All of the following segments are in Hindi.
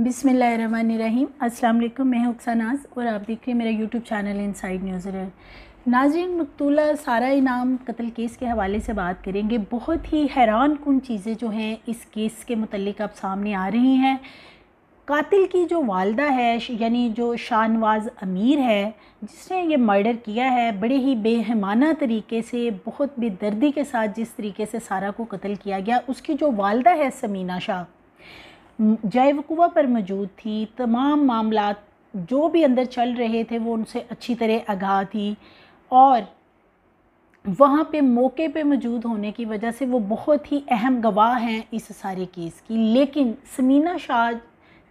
बिसमीम अल्लाम मैं नाज़ और आप देख रहे हैं मेरा YouTube channel inside news नाजिन मकतूला सारा इनाम कत्ल केस के हवाले से बात करेंगे बहुत ही हैरान कन चीज़ें जो हैं इस केस के मतलब अब सामने आ रही हैं कातिल की जो वालदा है यानी जो शानवाज अमीर है जिसने ये मर्डर किया है बड़े ही बेहमाना तरीके से बहुत बेदर्दी के साथ जिस तरीके से सारा को कत्ल किया गया उसकी जो वालदा है समीना शाह जैव कुआ पर मौजूद थी तमाम मामला जो भी अंदर चल रहे थे वो उनसे अच्छी तरह आगाह थी और वहाँ पे मौके पे मौजूद होने की वजह से वो बहुत ही अहम गवाह हैं इस सारे केस की लेकिन समीना शाह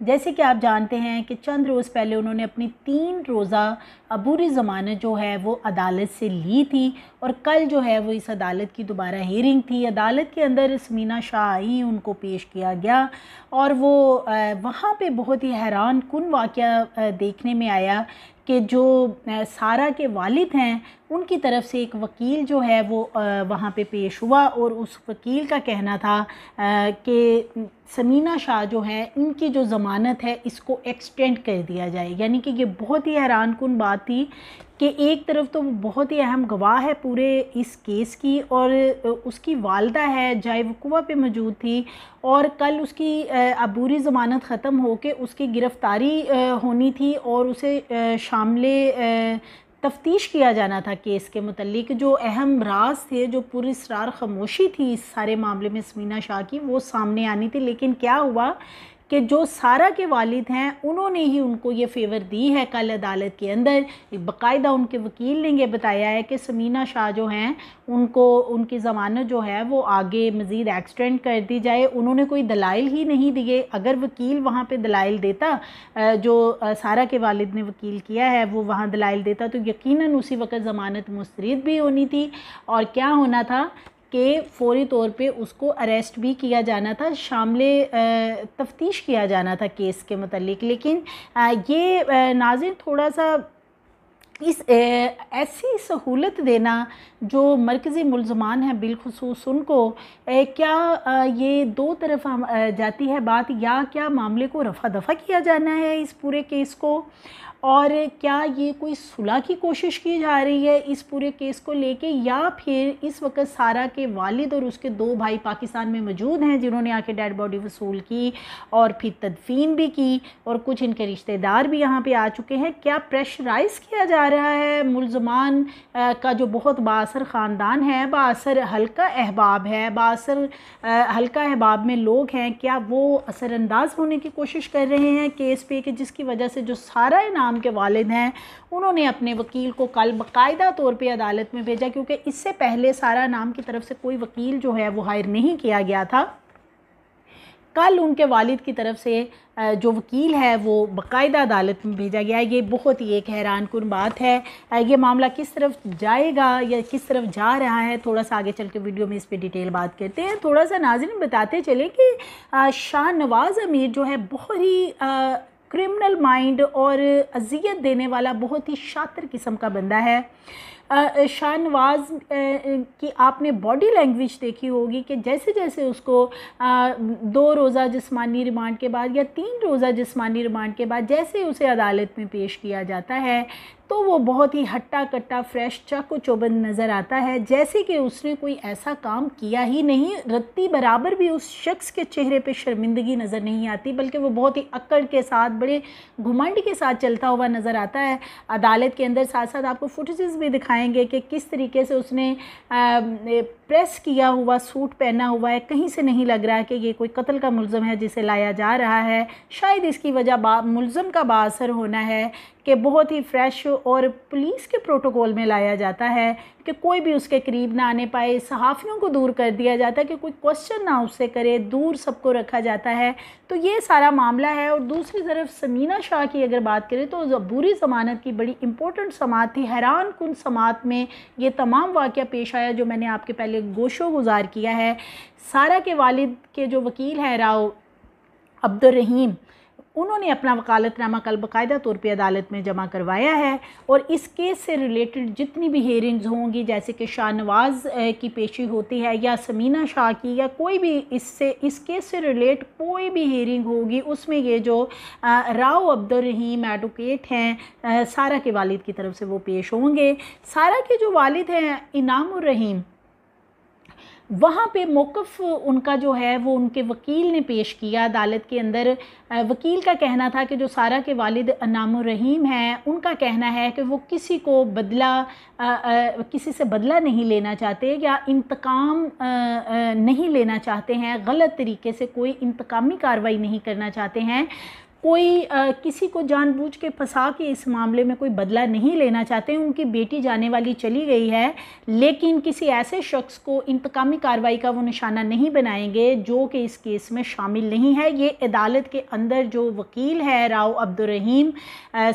जैसे कि आप जानते हैं कि चंद रोज़ पहले उन्होंने अपनी तीन रोज़ा अबूरी ज़मानत जो है वो अदालत से ली थी और कल जो है वो इस अदालत की दोबारा हेयरिंग थी अदालत के अंदर इसमीना शाह आई उनको पेश किया गया और वो वहाँ पे बहुत ही हैरान कन वाक़ देखने में आया कि जो सारा के वालिद हैं उनकी तरफ से एक वकील जो है वो वहाँ पे पेश हुआ और उस वकील का कहना था कि समीना शाह जो है इनकी जो ज़मानत है इसको एक्सटेंड कर दिया जाए यानी कि ये बहुत ही हैरान कन बात थी कि एक तरफ तो वो बहुत ही अहम गवाह है पूरे इस केस की और उसकी वालदा है जायवकुआ पे मौजूद थी और कल उसकी अबूरी ज़मानत ख़त्म हो के उसकी गिरफ़्तारी होनी थी और उसे शामले तफ्तीश किया जाना था केस के मतलब जो अहम राज थे जो पुरस्रार खामोशी थी इस सारे मामले में समीना शाह की वो सामने आनी थी लेकिन क्या हुआ कि जो सारा के वालिद हैं उन्होंने ही उनको ये फेवर दी है कल अदालत के अंदर बाकायदा उनके वकील ने यह बताया है कि समीना शाह जो हैं उनको उनकी ज़मानत जो है वो आगे मज़ीद एक्सटेंड कर दी जाए उन्होंने कोई दलाइल ही नहीं दिए अगर वकील वहाँ पर दलाइल देता जो सारा के वालिद ने वकील किया है वो वहाँ दलाइल देता तो यकीन उसी वक्त ज़मानत मुस्तरद भी होनी थी और क्या होना था के फौरी तौर पे उसको अरेस्ट भी किया जाना था शामले तफ्तीश किया जाना था केस के मतलब लेकिन ये नाजिर थोड़ा सा इस ऐसी सहूलत देना जो मरकज़ी मुलजमान हैं बिलखसूस उनको क्या ये दो तरफ जाती है बात या क्या मामले को रफा दफ़ा किया जाना है इस पूरे केस को और क्या ये कोई सुलह की कोशिश की जा रही है इस पूरे केस को लेके या फिर इस वक्त सारा के वालिद और उसके दो भाई पाकिस्तान में मौजूद हैं जिन्होंने आके डेड बॉडी वसूल की और फिर तदफीन भी की और कुछ इनके रिश्तेदार भी यहाँ पर आ चुके हैं क्या प्रेशराइज़ किया जा रहा है मुलजमान का जो बहुत बासर ख़ानदान है बासर हल्का अहबाब है बासर हल्का अहबाब में लोग हैं क्या वो असरानंदाज होने की कोशिश कर रहे हैं केस पे कि जिसकी वजह से जो सारा इनाम इस्लाम के वालद हैं उन्होंने अपने वकील को कल बाकायदा तौर पे अदालत में भेजा क्योंकि इससे पहले सारा नाम की तरफ से कोई वकील जो है वो हायर नहीं किया गया था कल उनके वालिद की तरफ से जो वकील है वो बाकायदा अदालत में भेजा गया है ये बहुत ही एक हैरान कन बात है ये मामला किस तरफ जाएगा या किस तरफ जा रहा है थोड़ा सा आगे चल के वीडियो में इस पर डिटेल बात करते हैं थोड़ा सा नाजिन बताते चले कि शाह नवाज़ अमीर जो है बहुत ही क्रिमिनल माइंड और अजियत देने वाला बहुत ही शातिर किस्म का बंदा है शाहनवाज की आपने बॉडी लैंग्वेज देखी होगी कि जैसे जैसे उसको आ, दो रोज़ा जिस्मानी रिमांड के बाद या तीन रोज़ा जिस्मानी रिमांड के बाद जैसे उसे अदालत में पेश किया जाता है तो वो बहुत ही हट्टा कट्टा फ्रेश चाको चौबंद नज़र आता है जैसे कि उसने कोई ऐसा काम किया ही नहीं रत्ती बराबर भी उस शख्स के चेहरे पे शर्मिंदगी नज़र नहीं आती बल्कि वो बहुत ही अक्कड़ के साथ बड़े घुमंड के साथ चलता हुआ नज़र आता है अदालत के अंदर साथ साथ आपको फुटेज़ भी दिखाएंगे कि किस तरीके से उसने प्रेस किया हुआ सूट पहना हुआ है कहीं से नहीं लग रहा है कि ये कोई कत्ल का मुलम है जिसे लाया जा रहा है शायद इसकी वजह मुलम का बासर होना है कि बहुत ही फ्रेश और पुलिस के प्रोटोकॉल में लाया जाता है कि कोई भी उसके करीब ना आने पाए सहाफ़ियों को दूर कर दिया जाता है कि कोई क्वेश्चन ना उससे करे दूर सबको रखा जाता है तो ये सारा मामला है और दूसरी तरफ समीना शाह की अगर बात करें तो बुरी ज़मानत की बड़ी इंपॉर्टेंट समात थी हैरान कन समात में ये तमाम वाक़ पेश आया जो मैंने आपके पहले गोशो गुजार किया है सारा के वालिद के जो वकील हैं राव अब्दुलरहीम उन्होंने अपना वकालतनामा कल बकायदा तौर पे अदालत में जमा करवाया है और इस केस से रिलेटेड जितनी भी हेयरिंग्स होंगी जैसे कि शाहनवाज की पेशी होती है या समीना शाह की या कोई भी इससे इस केस से रिलेट कोई भी हेयरिंग होगी उसमें ये जो राव अब्दुलरहीम एडवोकेट हैं सारा के वालिद की तरफ से वो पेश होंगे सारा के जो वालिद हैं इनाम रहीम वहाँ पे मौक़ उनका जो है वो उनके वकील ने पेश किया अदालत के अंदर वकील का कहना था कि जो सारा के वालिद रहीम हैं उनका कहना है कि वो किसी को बदला आ, आ, किसी से बदला नहीं लेना चाहते या इंतकाम आ, नहीं लेना चाहते हैं गलत तरीके से कोई इंतकामी कार्रवाई नहीं करना चाहते हैं कोई आ, किसी को जानबूझ के फंसा के इस मामले में कोई बदला नहीं लेना चाहते उनकी बेटी जाने वाली चली गई है लेकिन किसी ऐसे शख्स को इंतकामी कार्रवाई का वो निशाना नहीं बनाएंगे जो कि इस केस में शामिल नहीं है ये अदालत के अंदर जो वकील है राव अब्दुलरहीम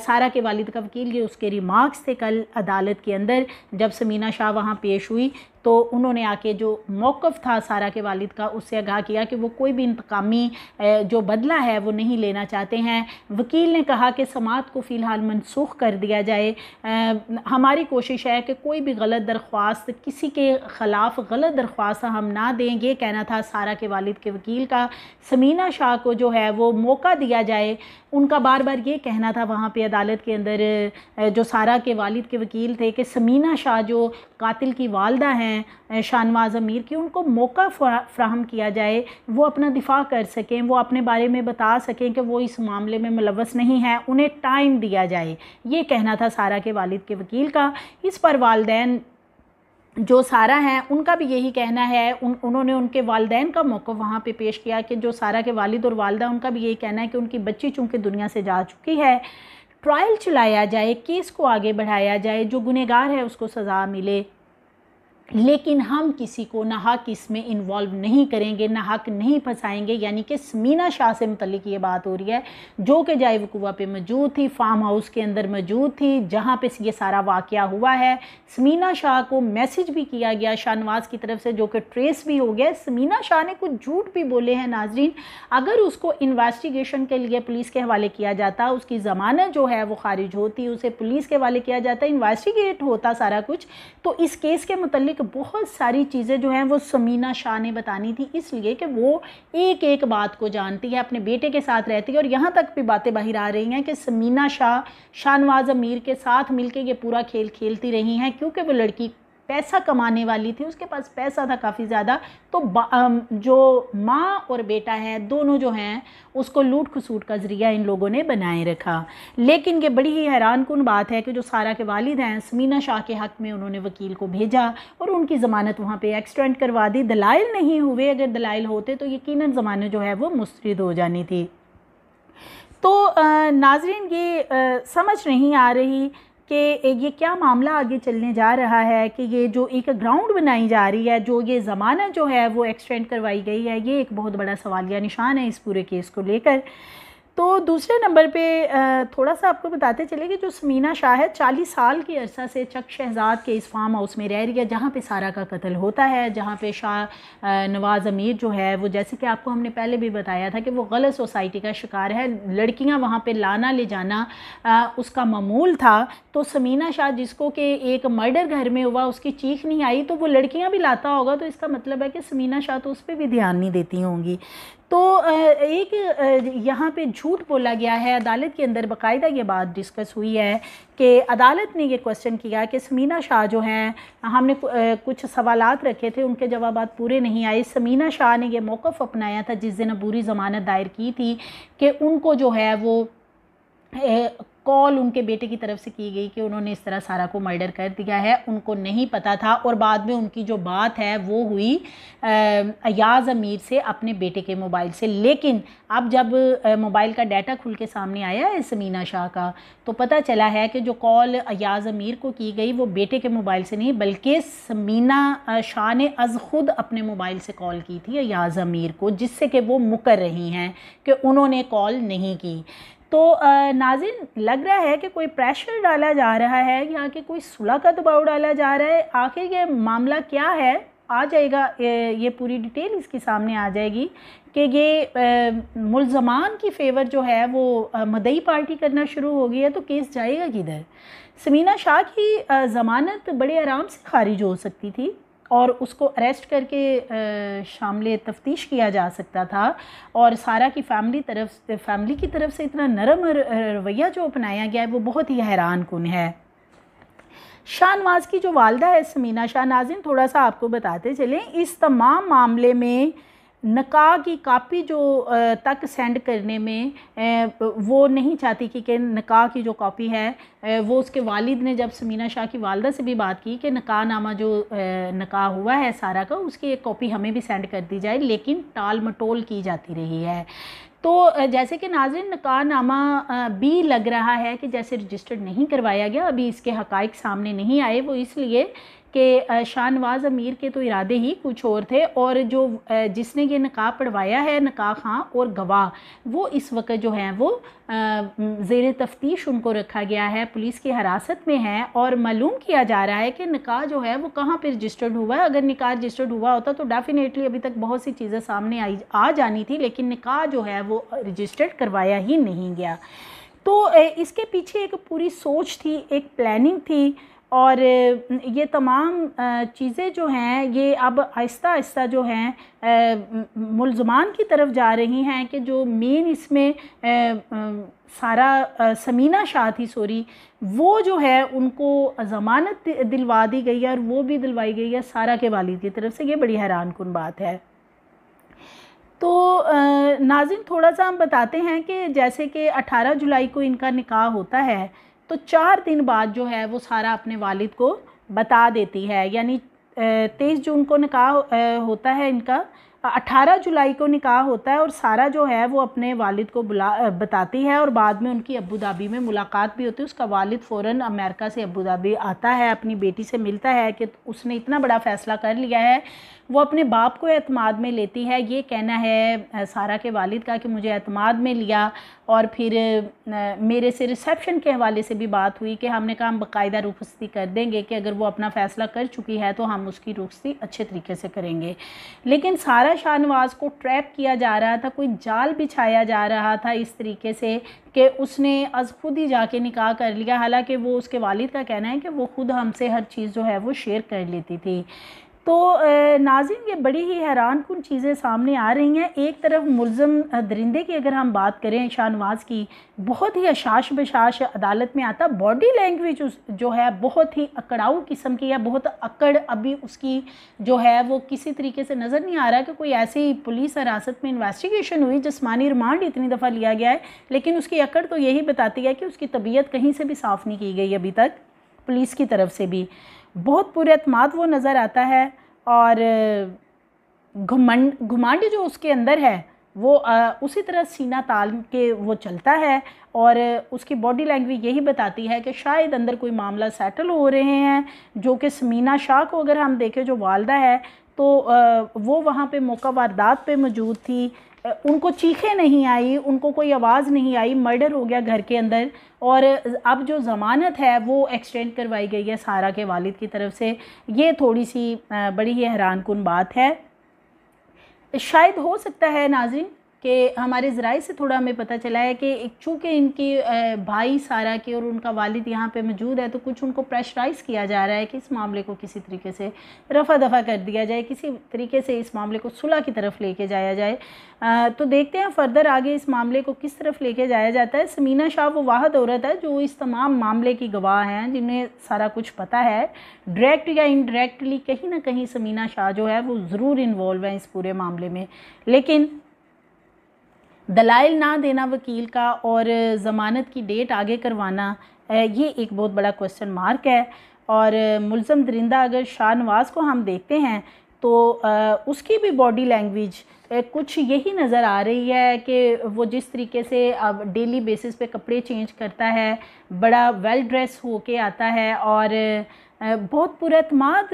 सारा के वालिद का वकील ये उसके रिमार्क्स थे कल अदालत के अंदर जब समीना शाह वहाँ पेश हुई तो उन्होंने आके जो मौक़ था सारा के वालिद का उससे आगाह किया कि वो कोई भी इंतकामी जो बदला है वो नहीं लेना चाहते हैं वकील ने कहा कि समात को फ़िलहाल मनसूख कर दिया जाए हमारी कोशिश है कि कोई भी गलत दरख्वास्त किसी के ख़िलाफ़ गलत दरख्वास्त हम ना दें ये कहना था सारा के वालिद के वकील का समीना शाह को जो है वो मौका दिया जाए उनका बार बार ये कहना था वहाँ पर अदालत के अंदर जो सारा के वालिद के वकील थे कि समीना शाह जो कातिल की वालदा हैं हैं शाहनवाज़ अमीर की उनको मौका फ्राहम किया जाए वो अपना दिफा कर सकें वो अपने बारे में बता सकें कि वो इस मामले में मुलवस नहीं है उन्हें टाइम दिया जाए ये कहना था सारा के वालिद के वकील का इस पर वालदेन जो सारा हैं उनका भी यही कहना है उन उन्होंने उनके वालदेन का मौक़ वहाँ पे पेश किया कि जो सारा के वालिद और वालदा उनका भी यही कहना है कि उनकी बच्ची चूँकि दुनिया से जा चुकी है ट्रायल चलाया जाए केस को आगे बढ़ाया जाए जो गुनहगार है उसको सज़ा मिले लेकिन हम किसी को नाहक इसमें इन्वॉल्व नहीं करेंगे नाहक नहीं फंसाएंगे यानी कि समीना शाह से मतलब ये बात हो रही है जो कि जाए कुआ पे मौजूद थी फार्म हाउस के अंदर मौजूद थी जहाँ पे ये सारा वाक़ हुआ है समीना शाह को मैसेज भी किया गया शाहनवाज की तरफ से जो कि ट्रेस भी हो गया समीना शाह ने कुछ झूठ भी बोले हैं नाजरीन अगर उसको इन्वेस्टिगेशन के लिए पुलिस के हवाले किया जाता उसकी ज़मानत जो है वो खारिज होती उसे पुलिस के हवाले किया जाता इन्वेस्टिगेट होता सारा कुछ तो इस केस के मतलब तो बहुत सारी चीज़ें जो हैं वो समीना शाह ने बतानी थी इसलिए कि वो एक एक बात को जानती है अपने बेटे के साथ रहती है और यहाँ तक भी बातें बाहर आ रही हैं कि समीना शाह शाहनवाज अमीर के साथ मिलकर ये पूरा खेल खेलती रही हैं क्योंकि वो लड़की पैसा कमाने वाली थी उसके पास पैसा था काफ़ी ज़्यादा तो जो माँ और बेटा है दोनों जो हैं उसको लूट खसूट का ज़रिया इन लोगों ने बनाए रखा लेकिन ये बड़ी ही हैरान कन बात है कि जो सारा के वालिद हैं समीना शाह के हक़ में उन्होंने वकील को भेजा और उनकी ज़मानत वहाँ पर एक्सटेंड करवा दी दलाइल नहीं हुए अगर दलाइल होते तो यकीन ज़मानत जो है वो मुस्रद हो जानी थी तो नाजरीन ये समझ नहीं आ रही कि ये क्या मामला आगे चलने जा रहा है कि ये जो एक ग्राउंड बनाई जा रही है जो ये ज़माना जो है वो एक्सटेंड करवाई गई है ये एक बहुत बड़ा सवालिया निशान है इस पूरे केस को लेकर तो दूसरे नंबर पे थोड़ा सा आपको बताते चले कि जो समीना शाह है चालीस साल के अरसा से चक शहजाद के इस फार्म हाउस में रह रही है जहाँ पे सारा का कत्ल होता है जहाँ पे शाह नवाज़ अमीर जो है वो जैसे कि आपको हमने पहले भी बताया था कि वो गलत सोसाइटी का शिकार है लड़कियाँ वहाँ पे लाना ले जाना आ, उसका ममूल था तो समीना शाह जिसको कि एक मर्डर घर में हुआ उसकी चीख नहीं आई तो वो लड़कियाँ भी लाता होगा तो इसका मतलब है कि समीना शाह तो उस पर भी ध्यान नहीं देती होंगी तो एक यहाँ पे झूठ बोला गया है अदालत के अंदर बाकायदा ये बात डिस्कस हुई है कि अदालत ने ये क्वेश्चन किया कि समीना शाह जो हैं हमने कुछ सवाल रखे थे उनके जवाब पूरे नहीं आए समीना शाह ने यह मौक़ अपनाया था जिस दिन अबूरी ज़मानत दायर की थी कि उनको जो है वो कॉल उनके बेटे की तरफ से की गई कि उन्होंने इस तरह सारा को मर्डर कर दिया है उनको नहीं पता था और बाद में उनकी जो बात है वो हुई अयाज अमीर से अपने बेटे के मोबाइल से लेकिन अब जब मोबाइल का डाटा खुल के सामने आया है समीना शाह का तो पता चला है कि जो कॉल अयाज अमीर को की गई वो बेटे के मोबाइल से नहीं बल्कि समीना शाह ने अज खुद अपने मोबाइल से कॉल की थी अयाज अमीर को जिससे कि वो मुकर रही हैं कि उन्होंने कॉल नहीं की तो नाजिन लग रहा है कि कोई प्रेशर डाला जा रहा है यहाँ के कोई सुलह का दबाव डाला जा रहा है आखिर ये मामला क्या है आ जाएगा ये पूरी डिटेल इसके सामने आ जाएगी कि ये मुलजमान की फेवर जो है वो मदई पार्टी करना शुरू हो गई है तो केस जाएगा किधर समीना शाह की ज़मानत बड़े आराम से खारिज हो सकती थी और उसको अरेस्ट करके शामिल तफ्तीश किया जा सकता था और सारा की फैमिली तरफ फैमिली की तरफ से इतना नरम रवैया जो अपनाया गया है वो बहुत ही हैरान कन है शाहनवाज की जो वालदा है समीना शाह नाजिन थोड़ा सा आपको बताते चलें इस तमाम मामले में नका की कापी जो तक सेंड करने में वो नहीं चाहती कि कि नका की जो कापी है वो उसके वालिद ने जब समीना शाह की वालदा से भी बात की कि नका नामा जो नका हुआ है सारा का उसकी एक कॉपी हमें भी सेंड कर दी जाए लेकिन टाल मटोल की जाती रही है तो जैसे कि नाजरन नामा भी लग रहा है कि जैसे रजिस्टर्ड नहीं करवाया गया अभी इसके हकाइक सामने नहीं आए वो इसलिए कि शाहनवाज अमीर के तो इरादे ही कुछ और थे और जो जिसने ये नकाह पढ़वाया है नकाह खां और गवाह वो इस वक्त जो हैं वो जेर तफ्तीश उनको रखा गया है पुलिस की हिरासत में है और मालूम किया जा रहा है कि निकाह जो है वो कहाँ पर रजिस्टर्ड हुआ है अगर निकाह रजिस्टर्ड हुआ होता तो डेफिनेटली अभी तक बहुत सी चीज़ें सामने आई आ जानी थी लेकिन निकाह जो है वो रजिस्टर्ड करवाया ही नहीं गया तो इसके पीछे एक पूरी सोच थी एक प्लानिंग थी और ये तमाम चीज़ें जो हैं ये अब आहिस्ता आहिस्ता जो हैं मुलजमान की तरफ जा रही हैं कि जो मेन इसमें सारा समीना शाह थी सॉरी वो जो है उनको ज़मानत दिलवा दी गई है और वो भी दिलवाई गई है सारा के वालिद की तरफ से ये बड़ी हैरान कन बात है तो नाजिन थोड़ा सा हम बताते हैं कि जैसे कि 18 जुलाई को इनका निकाह होता है तो चार दिन बाद जो है वो सारा अपने वालिद को बता देती है यानी तेईस जून को निकाह होता है इनका अठारह जुलाई को निकाह होता है और सारा जो है वो अपने वालिद को बुला बताती है और बाद में उनकी अबू धाबी में मुलाकात भी होती है उसका वालिद फ़ौर अमेरिका से अबू धाबी आता है अपनी बेटी से मिलता है कि उसने इतना बड़ा फ़ैसला कर लिया है वो अपने बाप को अतमाद में लेती है ये कहना है सारा के वालिद का कि मुझे अतमाद में लिया और फिर मेरे से रिसेप्शन के हवाले से भी बात हुई कि हमने कहा हम बाकायदा रुखस्ती कर देंगे कि अगर वो अपना फ़ैसला कर चुकी है तो हम उसकी रुखस्ती अच्छे तरीके से करेंगे लेकिन सारा दोबारा शाहनवाज को ट्रैप किया जा रहा था कोई जाल बिछाया जा रहा था इस तरीके से कि उसने अज खुद ही जाके निकाह कर लिया हालांकि वो उसके वालिद का कहना है कि वो खुद हमसे हर चीज़ जो है वो शेयर कर लेती थी तो नाज़िम ये बड़ी ही हैरान कन चीज़ें सामने आ रही हैं एक तरफ मुलम दरिंदे की अगर हम बात करें शाहनवाज की बहुत ही अशाश बशाश अदालत में आता बॉडी लैंग्वेज जो है बहुत ही अकड़ाऊ किस्म की है बहुत अकड़ अभी उसकी जो है वो किसी तरीके से नज़र नहीं आ रहा कि कोई ऐसी पुलिस हिरासत में इन्वेस्टिगेशन हुई जिसमानी रिमांड इतनी दफ़ा लिया गया है लेकिन उसकी अकड़ तो यही बताती है कि उसकी तबीयत कहीं से भी साफ़ नहीं की गई अभी तक पुलिस की तरफ से भी बहुत पूरे वो नज़र आता है और घुमंड घुमांड जो उसके अंदर है वो आ, उसी तरह सीना ताल के वो चलता है और उसकी बॉडी लैंग्वेज यही बताती है कि शायद अंदर कोई मामला सेटल हो रहे हैं जो कि समीना शाह को अगर हम देखें जो वालदा है तो आ, वो वहाँ पे मौका वारदात पे मौजूद थी उनको चीखें नहीं आई उनको कोई आवाज़ नहीं आई मर्डर हो गया घर के अंदर और अब जो ज़मानत है वो एक्सटेंड करवाई गई है सारा के वालिद की तरफ से ये थोड़ी सी बड़ी ही हैरान कन बात है शायद हो सकता है नाजिन कि हमारे ज़राए से थोड़ा हमें पता चला है कि चूँकि इनकी भाई सारा के और उनका वालिद यहाँ पे मौजूद है तो कुछ उनको प्रेशराइज़ किया जा रहा है कि इस मामले को किसी तरीके से रफ़ा दफ़ा कर दिया जाए किसी तरीके से इस मामले को सुलह की तरफ लेके जाया जाए आ, तो देखते हैं फर्दर आगे इस मामले को किस तरफ लेके जाया जाता है समीना शाह वो वाहद औरत है जो इस तमाम मामले की गवाह हैं जिन्हें सारा कुछ पता है डायरेक्ट या इनडायरेक्टली कहीं ना कहीं समीना शाह जो है वो ज़रूर इन्वॉल्व है इस पूरे मामले में लेकिन दलाइल ना देना वकील का और ज़मानत की डेट आगे करवाना ये एक बहुत बड़ा क्वेश्चन मार्क है और मुलम दरिंदा अगर शाहनवाज को हम देखते हैं तो उसकी भी बॉडी लैंग्वेज कुछ यही नज़र आ रही है कि वो जिस तरीके से अब डेली बेसिस पे कपड़े चेंज करता है बड़ा वेल ड्रेस हो के आता है और बहुत पुरमाद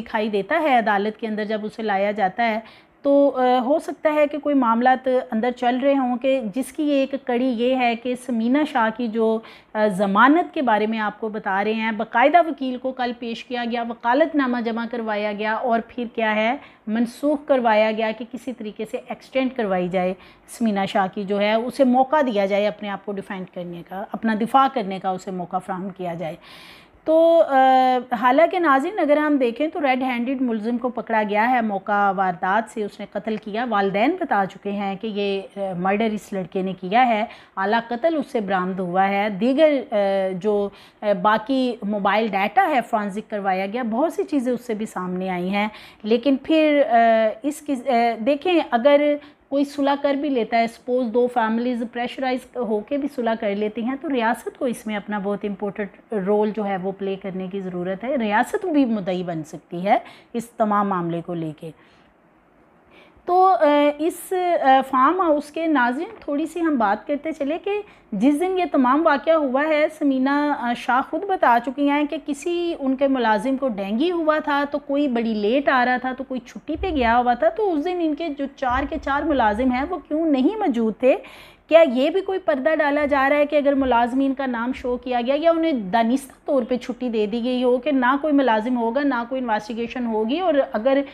दिखाई देता है अदालत के अंदर जब उसे लाया जाता है तो आ, हो सकता है कि कोई मामला अंदर चल रहे हों कि जिसकी एक कड़ी ये है कि समीना शाह की जो ज़मानत के बारे में आपको बता रहे हैं बाकायदा वकील को कल पेश किया गया वकालतनामा जमा करवाया गया और फिर क्या है मनसूख करवाया गया कि किसी तरीके से एक्सटेंड करवाई जाए समीना शाह की जो है उसे मौका दिया जाए अपने आप को डिफेंड करने का अपना दिफा करने का उसे मौका फ्राहम किया जाए तो हालांकि नाजिन अगर हम देखें तो रेड हैंडेड मुलजिम को पकड़ा गया है मौका वारदात से उसने कत्ल किया वालदेन बता चुके हैं कि ये मर्डर इस लड़के ने किया है आला कत्ल उससे बरामद हुआ है दीगर जो बाकी मोबाइल डाटा है फ्रांसिक करवाया गया बहुत सी चीज़ें उससे भी सामने आई हैं लेकिन फिर इस देखें अगर कोई सुलह कर भी लेता है सपोज़ दो फैमिलीज़ प्रेशराइज होके भी सुलह कर लेती हैं तो रियासत को इसमें अपना बहुत इम्पोर्टेंट रोल जो है वो प्ले करने की ज़रूरत है रियासत भी मुदई बन सकती है इस तमाम मामले को लेके तो इस फार्म हाउस के नाजिन थोड़ी सी हम बात करते चले कि जिस दिन ये तमाम वाक़ हुआ है समीना शाह खुद बता चुकी हैं कि किसी उनके मुलाजिम को डेंगी हुआ था तो कोई बड़ी लेट आ रहा था तो कोई छुट्टी पे गया हुआ था तो उस दिन इनके जो चार के चार मुलाजिम हैं वो क्यों नहीं मौजूद थे क्या ये भी कोई पर्दा डाला जा रहा है कि अगर मुलाजमीन का नाम शो किया गया या उन्हें दानिस्ता तौर पे छुट्टी दे दी गई हो कि ना कोई मुलाजिम होगा ना कोई इन्वेस्टिगेशन होगी और अगर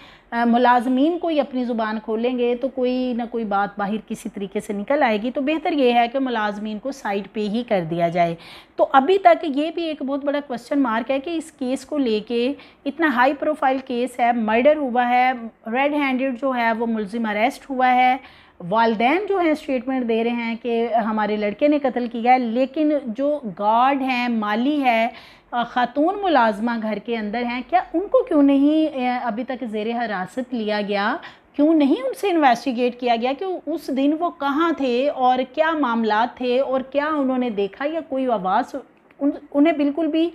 मुलाजमीन कोई अपनी ज़ुबान खोलेंगे तो कोई ना कोई बात बाहर किसी तरीके से निकल आएगी तो बेहतर ये है कि मुलाजमीन को साइड पे ही कर दिया जाए तो अभी तक ये भी एक बहुत बड़ा क्वेश्चन मार्क है कि इस केस को लेके इतना हाई प्रोफाइल केस है मर्डर हुआ है रेड हैंडेड जो है वो मुलजिम अरेस्ट हुआ है वालदेन जो हैं स्टेटमेंट दे रहे हैं कि हमारे लड़के ने कत्ल किया है लेकिन जो गार्ड हैं माली है ख़ातून मुलाजमा घर के अंदर हैं क्या उनको क्यों नहीं अभी तक जेर हरासत लिया गया क्यों नहीं उनसे इन्वेस्टिगेट किया गया कि उस दिन वो कहाँ थे और क्या मामला थे और क्या उन्होंने देखा या कोई आवाज़ उन उन्हें बिल्कुल भी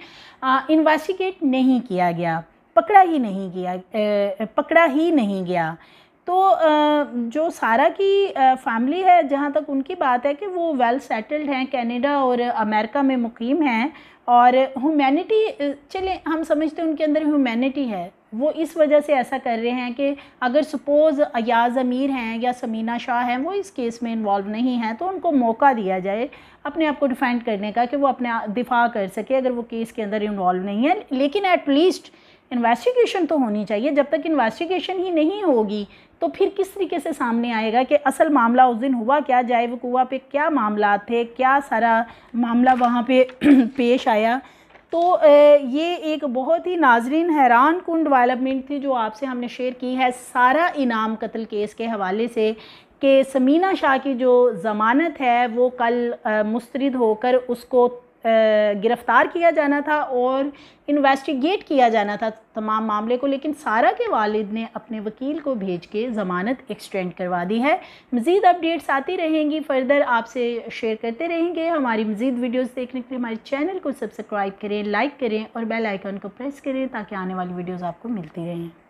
इन्वेस्टिगेट नहीं किया गया पकड़ा ही नहीं किया पकड़ा ही नहीं गया तो जो सारा की फैमिली है जहाँ तक उनकी बात है कि वो वेल सेटल्ड हैं कनाडा और अमेरिका में मुकीम हैं और ह्यूमैनिटी चले हम समझते हैं उनके अंदर ह्यूमैनिटी है वो इस वजह से ऐसा कर रहे हैं कि अगर सपोज़ अयाज अमीर हैं या समीना शाह हैं वो इस केस में इन्वॉल्व नहीं हैं तो उनको मौका दिया जाए अपने आप को डिफेंड करने का कि वो अपने दिफा कर सके अगर वो केस के अंदर इन्वॉल्व नहीं है लेकिन एटलीस्ट इन्वेस्टिगेशन तो होनी चाहिए जब तक इन्वेस्टिगेशन ही नहीं होगी तो फिर किस तरीके से सामने आएगा कि असल मामला उस दिन हुआ क्या जायव कुआ पे क्या मामला थे क्या सारा मामला वहाँ पे पेश आया तो ये एक बहुत ही नाजरीन हैरान कन डेवलपमेंट थी जो आपसे हमने शेयर की है सारा इनाम कत्ल केस के हवाले से कि समीना शाह की जो ज़मानत है वो कल मुस्रद होकर उसको गिरफ़्तार किया जाना था और इन्वेस्टिगेट किया जाना था तमाम मामले को लेकिन सारा के वालिद ने अपने वकील को भेज के ज़मानत एक्सटेंड करवा दी है मज़ीद अपडेट्स आती रहेंगी फ़र्दर आपसे शेयर करते रहेंगे हमारी मज़ीद वीडियोस देखने के लिए हमारे चैनल को सब्सक्राइब करें लाइक करें और बेल आइकन को प्रेस करें ताकि आने वाली वीडियोज़ आपको मिलती रहें